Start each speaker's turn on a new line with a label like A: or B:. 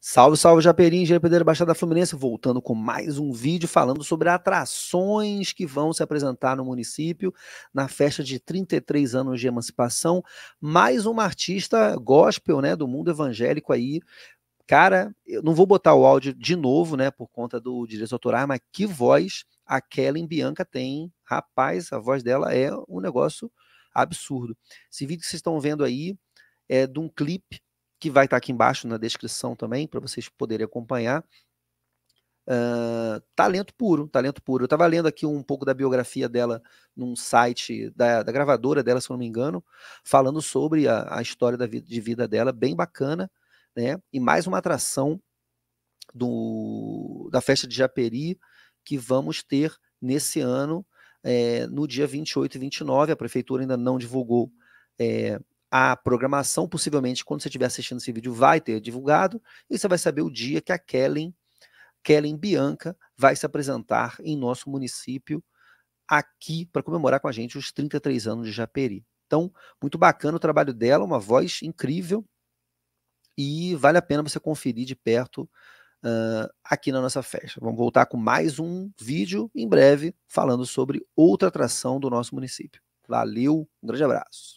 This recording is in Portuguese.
A: Salve, salve, Japerim, Engenheiro Pedreiro Baixada Fluminense, voltando com mais um vídeo falando sobre atrações que vão se apresentar no município na festa de 33 anos de emancipação. Mais uma artista gospel, né, do mundo evangélico aí. Cara, eu não vou botar o áudio de novo, né, por conta do direito autoral, ah, mas que voz a Kellen Bianca tem. Rapaz, a voz dela é um negócio absurdo. Esse vídeo que vocês estão vendo aí é de um clipe que vai estar tá aqui embaixo na descrição também, para vocês poderem acompanhar. Uh, talento puro, talento puro. Eu estava lendo aqui um pouco da biografia dela num site da, da, gravadora dela, se não me engano, falando sobre a, a história da vida, de vida dela, bem bacana, né? E mais uma atração do, da festa de Japeri que vamos ter nesse ano, é, no dia 28 e 29. A prefeitura ainda não divulgou é, a programação, possivelmente, quando você estiver assistindo esse vídeo, vai ter divulgado, e você vai saber o dia que a Kellen, Kellen Bianca vai se apresentar em nosso município aqui para comemorar com a gente os 33 anos de Japeri. Então, muito bacana o trabalho dela, uma voz incrível, e vale a pena você conferir de perto uh, aqui na nossa festa. Vamos voltar com mais um vídeo em breve falando sobre outra atração do nosso município. Valeu, um grande abraço.